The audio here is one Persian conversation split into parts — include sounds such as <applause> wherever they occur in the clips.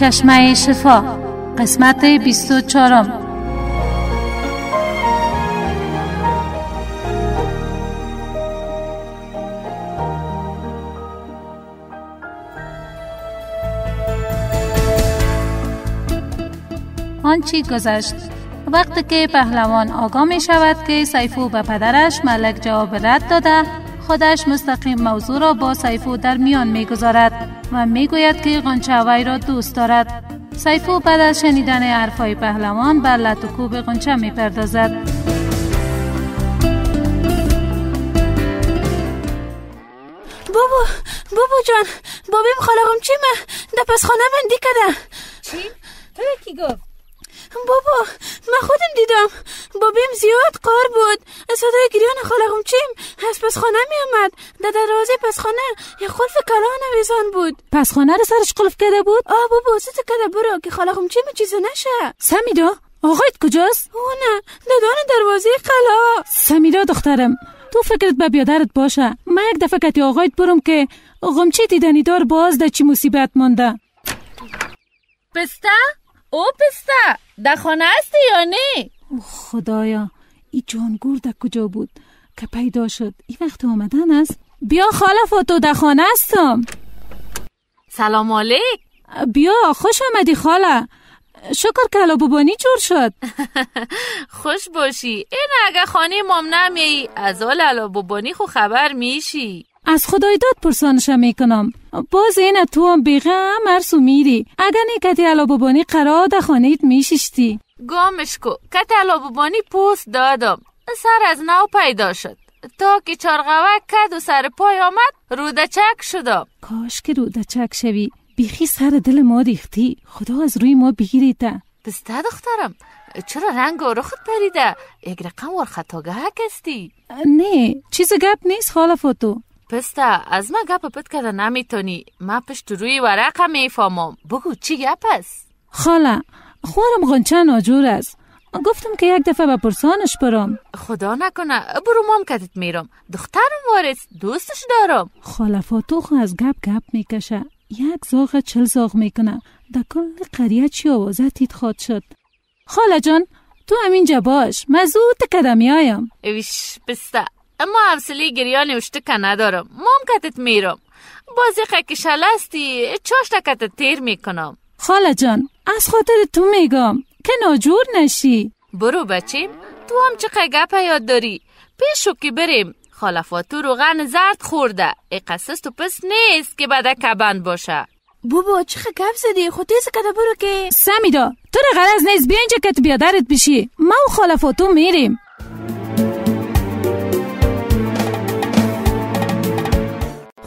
چشمه شفا قسمت 24 آنچی گذشت وقتی که پهلوان آگاه می شود که سیفو به پدرش ملک جواب رد داده خودش مستقیم موضوع را با سیفو در میان میگذارد و میگوید گوید که غنچه را دوست دارد. سیفو بعد از شنیدن حرفهای پهلوان بر و غنچه می پردازد. بابا بابا جان بابیم خالقم چی در پس خانه بندی کده چی؟ تو کی گفت؟ بابا خودم دیدم بابیم زیاد قار بود صدای گریان خالقم چیم از پس خانه می آمد در دروازه پس خانه یه قلف کلان ویزان بود پس خانه رو سرش قلف کرده بود آه بابا سه کده برو که خالقم چیم چیز نشه سمیدا آقایت کجاست؟ او نه در دروازه قلا سمیدا دخترم تو فکرت به بیادرت باشه من یک دفعه کتی آقایت برم که چی دیدنی دار باز در چی مصیبت مانده او پسته در خانه هستی یا نه؟ خدایا ای جانگور در کجا بود که پیدا شد این وقت آمدن است بیا خاله فاتو در خانه هستم سلام علیک بیا خوش آمدی خاله شکر که الابوبانی جور شد <laughs> خوش باشی این اگه خانه مام نمی از آل الابوبانی خو خبر میشی از خدای داد پرسانش میکنم باز این تو هم بیغه هم ارسو میری اگر نه کتی ببانی قرار در خانهیت میششتی گامش کو کت ببانی پوست دادم سر از نو پیدا شد تا که چارغوه کد و سر پای آمد چک شدم کاش که رودچک شوی بیخی سر دل ما ریختی خدا از روی ما بگیرید. بسته دخترم چرا رنگ و رخت پریده یک رقم ور خطاگه نه چیز گپ نیست خالفاتو از گپ کرده کده نمیتونی ما پشت روی ورقه میفهمم بگو چی گپ است؟ خاله خوارم غنچه ناجور است. گفتم که یک دفعه به پرسانش برم خدا نکنه برو کتت میرم دخترم وارث دوستش دارم خاله فاتوخ از گپ گپ میکشه یک زاغ چل زاغ میکنه در کل قریه چی آوازه تید خواد شد خاله جان تو همینجا باش من زود کده میایم اویش پسته اما حوصله گریان اشتکه ندارم مام کتت میرم بازی که شلستی چاشت کتت تیر میکنم خاله جان از خاطر تو میگم که ناجور نشی برو بچیم تو هم چه گپ یاد داری پیشو که بریم خاله فاتو روغن زرد خورده ای قصص تو پس نیست که بده کبند باشه بابا چقدر گپ زدی خود تیز کده برو که سمیدا تو رو غرض نیست بیا اینجا کت بیادرت بشی ما و خاله فاتو میریم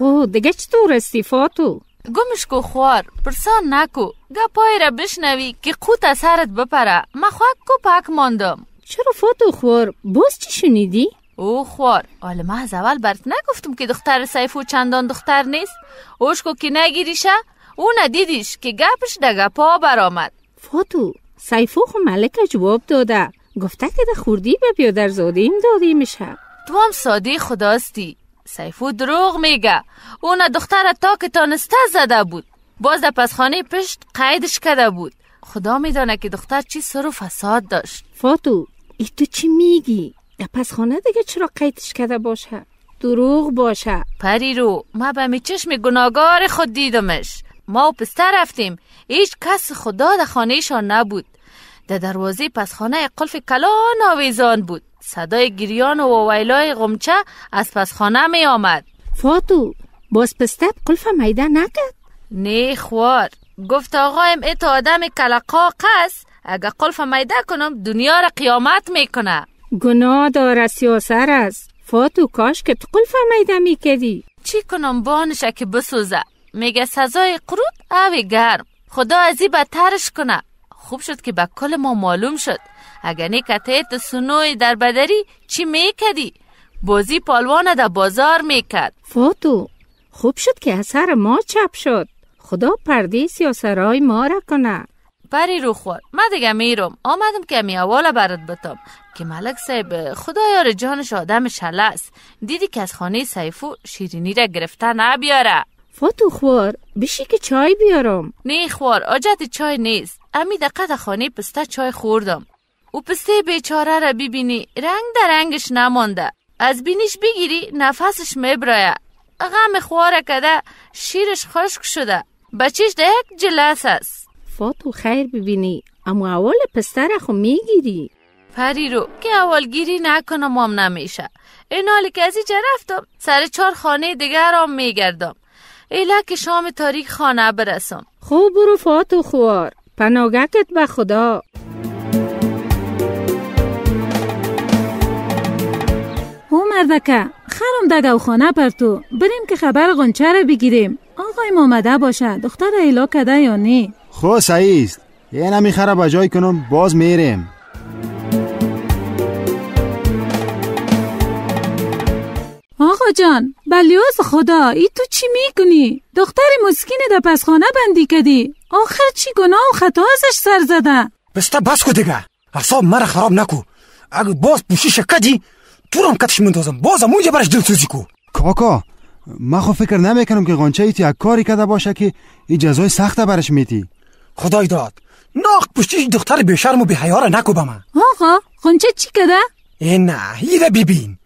خو دیگه چطور استی فاتو؟ گمش کو خوار پرسان نکو گپای را بشنوی که قوت از سرت بپره ما خواک کو پاک ماندم چرا فاتو خوار باز چی شنیدی؟ او خوار حالا ما از اول برت نگفتم که دختر سیفو چندان دختر نیست اوش کو که نگیریشه او ندیدیش که گپش ده گپا برآمد فاتو سیفو خو ملک جواب داده گفته که ده خوردی به بیادرزاده ایم داده میشه تو هم ساده خداستی سیفو دروغ میگه اون دختر تا که تانسته زده بود باز در پسخانه پشت قیدش کرده بود خدا میدانه که دختر چی سر و فساد داشت فاتو ای تو چی میگی؟ در پسخانه دیگه چرا قیدش کرده باشه؟ دروغ باشه پری رو ما به می چشم گناگار خود دیدمش ما و پسته رفتیم هیچ کس خدا در خانهشان نبود در دروازه پسخانه قلف کلان آویزان بود صدای گریان و ویلای غمچه از پس خانه می آمد فاتو باز پستب قلف میده نکد نه خوار گفت آقایم ای آدم کلقاق است اگه قلف میده کنم دنیا را قیامت میکنه گناه داره سیاسر است فاتو کاش که تو قلف میده میکدی چی کنم بانشه که بسوزه میگه سزای قروت اوی گرم خدا ازی بدترش کنه خوب شد که به کل ما معلوم شد اگر نکتیت سنوی در بدری چی میکدی؟ بازی پالوان در بازار میکد فاتو خوب شد که اثر ما چپ شد خدا پرده سیاسرای ما را کنه پری رو خور ما دیگه میرم آمدم که می اوالا برات بتم که ملک صاحب خدا یار جانش آدم شلس دیدی که از خانه سیفو شیرینی را گرفته نبیاره فاتو خوار بشی که چای بیارم نه خوار آجت چای نیست امی دقت خانه پسته چای خوردم او پسته بیچاره را ببینی رنگ در رنگش نمانده از بینیش بگیری نفسش میبرایه غم خواره کده شیرش خشک شده بچیش ده یک جلس است فاتو خیر ببینی اما اول پسته خو میگیری فری رو که اول گیری نکنم هم نمیشه این که از اینجا رفتم سر چار خانه دیگر هم میگردم ایلا که شام تاریک خانه برسم خوب برو فاتو خوار پناگکت به خدا مردکه خرم ده گوخانه پر تو بریم که خبر غنچه را بگیریم آقای مامده باشه دختر ایلا کده یا نه خو سعیست یه نمی خره بجای کنم باز میریم آقا جان بلیاز خدا ای تو چی میکنی؟ دختر مسکین در پس خانه بندی کدی آخر چی گناه و خطا ازش سر زده بسته بس کو دیگه اصاب مرا خراب نکو اگه باز پوشی کدی تورم کتش مندازم باز اونجا برش دلسوزی کو کاکا خب ما خو فکر نمیکنم که غنچه ایتی یک کاری کرده باشه که ای جزای سخت برش میتی خدای داد ناخ پشتیش دختر بیشرم و حیاره نکو به آقا غنچه چی کده؟ ای نه ایده ببین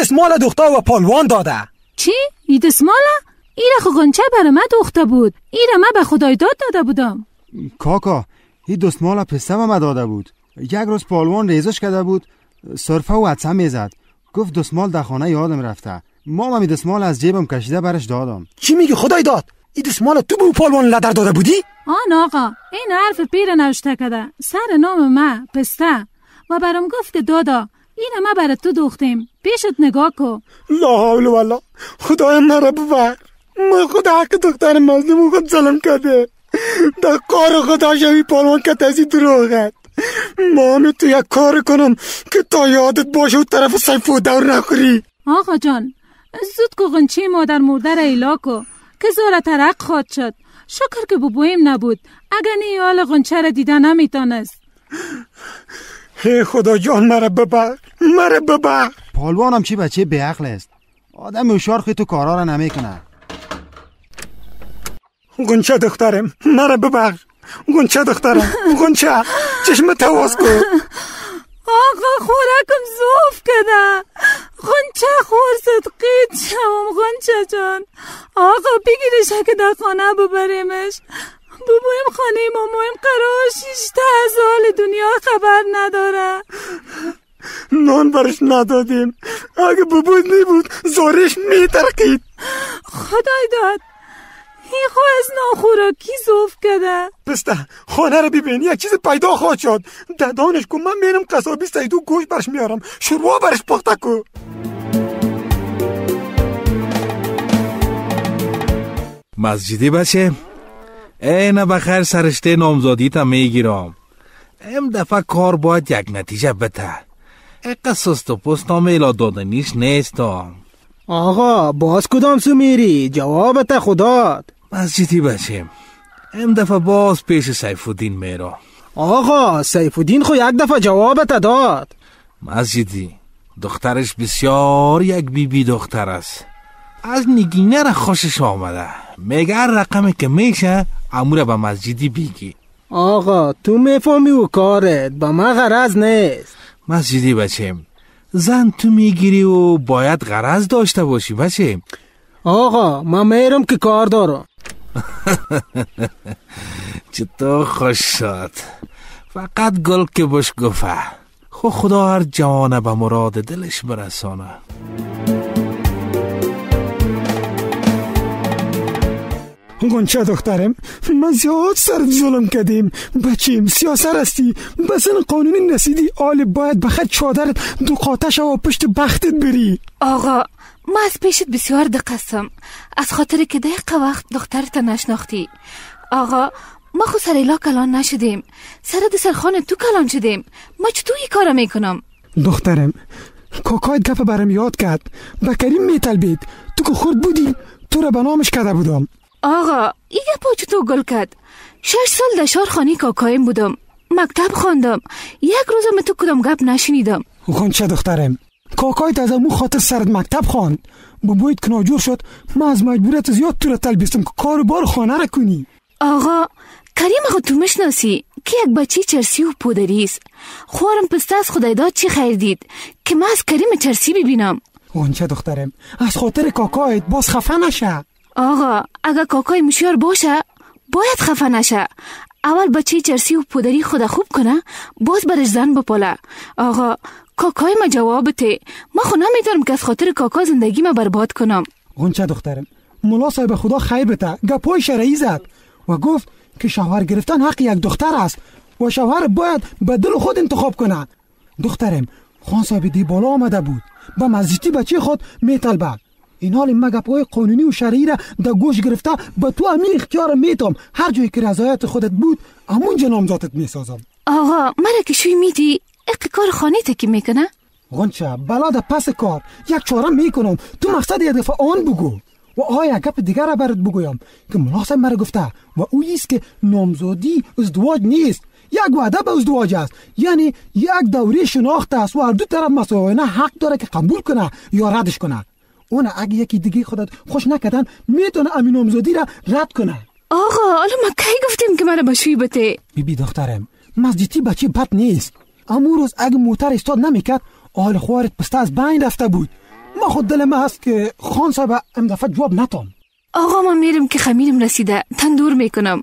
دسمال دختر و پالوان داده چی؟ ای دسمال؟ ایره خو غنچه بر ما دخته بود ایره ما به خدای داد داده بودم کاکا ای دستمال پسته ما داده بود یک روز پالوان ریزش کرده بود صرفه و عدسه میزد گفت دسمال در خانه یادم رفته مامم دسمال از جیبم کشیده برش دادم چی میگی خدای داد این دسمال تو به پالوان لدر داده بودی آن آقا این حرف پیر نوشته کده سر نام ما پسته و برام گفت که دادا این ما برای تو دوختیم پیشت نگاه کو لا حول والا، خدای مرا ببر ما خود حق دختر مظلوم خود ظلم کرده در کار خدا شوی پالوان کتازی دروغت مامی تو یک کار کنم که تا یادت باشه و طرف سیفو دور نخوری آقا جان زود که غنچه مادر را ایلا کو که زور ترق خواد شد شکر که بوبویم نبود اگر نی حال غنچه را دیده نمیتانست هی خدا جان مرا ببر مرا ببر پالوانم چی بچه بیعقل است آدم اشار تو کارا را نمیکنه گنچه دخترم مرا ببخش گونچه دخترم گونچه چشم تواز کن آقا خورکم زوف کده غنچه خور صدقید شوم غنچه جان آقا بگیرش که در خانه ببریمش بابایم خانه مامایم قرار تا از حال دنیا خبر نداره نان برش ندادیم اگه ببود می بود زورش می خدای داد خو از کی زوف کده بسته خانه رو ببین یک چیز پیدا خواهد شد دانش کن من میرم قصابی سیدو گوش برش میارم شروع برش پخته کو مسجدی بچه اینه بخیر سرشته نامزادی تا میگیرم ام دفعه کار باید یک نتیجه بته قصص و پست نام دادنیش نیستم آقا باز کدام سو میری جوابت خداد مسجدی بچه ام دفعه باز پیش سیف الدین میرا آقا سیف الدین خو یک دفعه جوابت داد مسجدی دخترش بسیار یک بیبی بی دختر است از نگینه را خوشش آمده میگه هر رقمی که میشه اموره به مسجدی بیگی آقا تو میفهمی و کارت به ما غرض نیست مسجدی بچه زن تو میگیری و باید غرض داشته باشی بچه. آقا ما میرم که کار دارم <laughs> چطور خوش شد فقط گل که بش گفه خو خدا هر جوانه به مراد دلش برسانه گونچه دخترم ما زیاد سر ظلم کردیم بچیم سیاسر هستی بسن قانونی نسیدی آل باید بخط چادر دو قاتش و پشت بختت بری آقا ما از پیشت بسیار دقستم از خاطر که دقیق وقت دخترت نشناختی آقا ما خو سر ایلا کلان نشدیم سر دسرخان تو کلان شدیم ما کار کارا میکنم دخترم کاکایت گپ برم یاد کرد و کریم میتلبید تو که خورد بودی تو را به نامش کرده بودم آقا ای گپا چطور گل کرد شش سال دشار خانی کاکایم بودم مکتب خواندم یک روزم تو کدام گپ نشنیدم خون چه دخترم کاکایت از امو خاطر سرد مکتب خواند بوبویت که ناجور شد ما از مجبوریت زیاد تو را تلبیستم که کار خانه را کنی آقا کریم خود تو مشناسی که یک بچی چرسی و پودریس خوارم پسته از خدایداد چی خیر دید که ما از کریم چرسی ببینم اونچه دخترم از خاطر کاکایت باز خفه نشه آقا اگر کاکای مشیار باشه باید خفه نشه اول بچه چرسی و پودری خود خوب کنه باز برش زن بپاله آقا کاکای ما جواب ته ما خو نمیتونم که از خاطر کاکا زندگی ما برباد کنم غنچه دخترم ملا صاحب خدا خیر گپوی گپای شرعی زد و گفت که شوهر گرفتن حق یک دختر است و شوهر باید به دل خود انتخاب کنه دخترم خان صاحب دی بالا آمده بود به مزیتی بچه خود میطلبه این حال ما گپوی قانونی و شرعی را در گوش گرفته به تو همین اختیار میتم هر جایی که رضایت خودت بود همون نامزدت میسازم آقا مرا که شوی میدی اقی کار خانه تکی میکنه؟ غنچه بلا پس کار یک چاره میکنم تو مقصد دفعه آن بگو و آیا گپ دیگر را برات بگویم که ملاحظه مرا گفته و او است که نامزادی ازدواج نیست یک وعده به ازدواج است یعنی یک دوره شناخت است و هر دو طرف مساوینه حق داره که قبول کنه یا ردش کنه اون اگه یکی دیگه خودت خوش نکدن میتونه امین نامزادی را رد کنه آقا حالا ما کی گفتیم که مرا به بته بیبی دخترم مسجدی بچه بد نیست امو روز اگه موتر استاد نمیکرد آل خوارت پسته از بین رفته بود ما خود دل ما هست که خان صاحب ام دفعه جواب نتام آقا ما میرم که خمیرم رسیده تندور میکنم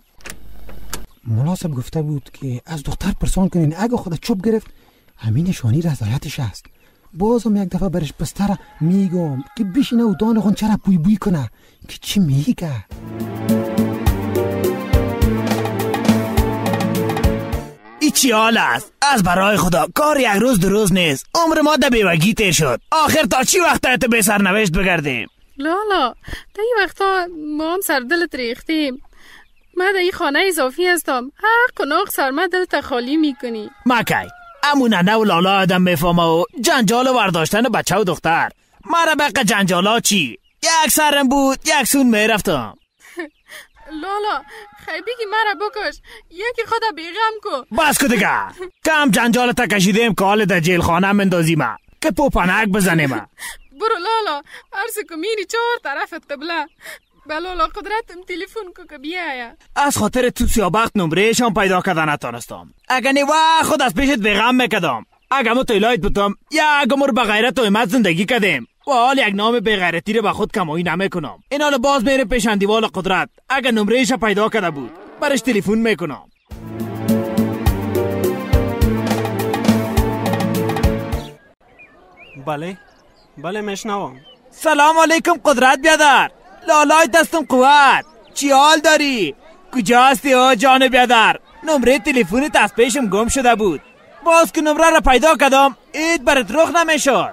مناسب گفته بود که از دختر پرسان کنین اگه خود چوب گرفت همین نشانی رضایتش است بازم یک دفعه برش بستر میگم که بیشینه و دان خون چرا پوی بوی کنه که چی میگه حال است از برای خدا کار یک روز روز نیست عمر ما ده بیوگی تیر شد آخر تا چی وقت تا به سرنوشت بگردیم لالا تا این وقتا ما هم سر دلت ریختیم ما در این خانه اضافی هستم حق و سر سرما دلت خالی میکنی مکی امون ننه و لالا آدم میفهمه و جنجال ورداشتن بچه و دختر مرا بقه جنجالا چی یک سرم بود یک سون میرفتم لالا خیبی که مرا بکش یکی خدا بیغم کو بس کو دیگه کم جنجال تا کشیدیم که حال در جیل خانه مندازی ما که پوپنک بزنیم <laughs> برو لالا عرض کو میری چهار طرف قبله بلالا قدرتم تلفن کو که بیایا از خاطر تو سیابخت نمرهشان پیدا کردن نتانستم اگه نیوه خود از پیشت بیغم میکدم اگه ما تیلایت لایت بودم یا اگه مر به غیرت و زندگی کدیم و حال یک نام بیغیرتی رو به خود کمایی کنم. این حال باز میره پیش اندیوال قدرت اگر نمرهش پیدا کرده بود برش تلفن میکنم بله بله میشنوام سلام علیکم قدرت بیادر لالای دستم قوت چی حال داری؟ کجا هستی او جان بیادر؟ نمره تلفونت از پیشم گم شده بود باز که نمره را پیدا کدم اید برات رخ نمیشد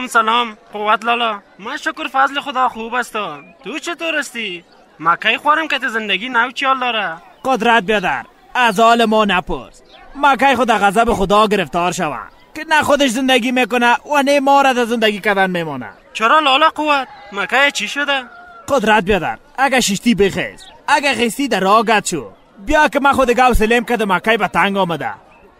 و سلام قوت لالا من شکر فضل خدا خوب هستم تو چطور هستی مکه خورم که زندگی نو چیال داره قدرت بیادر از حال ما نپرس مکه خود غضب خدا گرفتار شوم که نه خودش زندگی میکنه و نه ما را زندگی کردن میمانه چرا لالا قوت مکه چی شده قدرت بیادر اگه ششتی بخیز اگه خیستی در آگت شو بیا که من خود گاو سلیم که مکه به تنگ آمده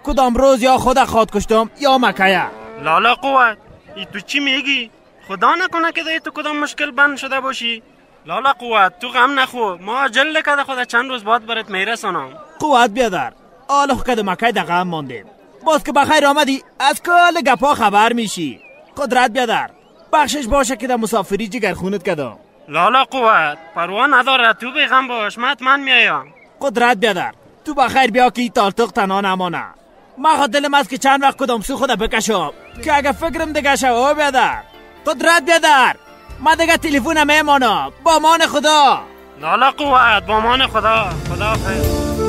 کدام روز یا خود خود کشتم یا مکیه لالا قوت ای تو چی میگی خدا نکنه که تو کدام مشکل بند شده باشی لالا قوت تو غم نخو ما جل کده خدا چند روز بعد برات میرسانم قوت بیادر خود کده مکی ده غم ماندیم باز که بخیر آمدی از کل گپا خبر میشی قدرت بیادر بخشش باشه که ده مسافری جگر خونت کدم لالا قوت پروان نداره تو بی غم باش من میایم قدرت بیادر تو بخیر بیا که ای تالتق تنها نمانه ما دلم است که چند وقت کدام سو خدا بکشم که اگه فکرم دیگه شو او بیادر درد بیادر ما دیگه تلفونم میمانم با خدا نالا قوت با مان خدا خدا